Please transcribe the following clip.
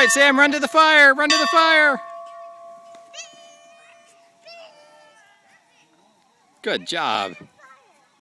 All right, Sam, run to the fire. Run to the fire. Good job.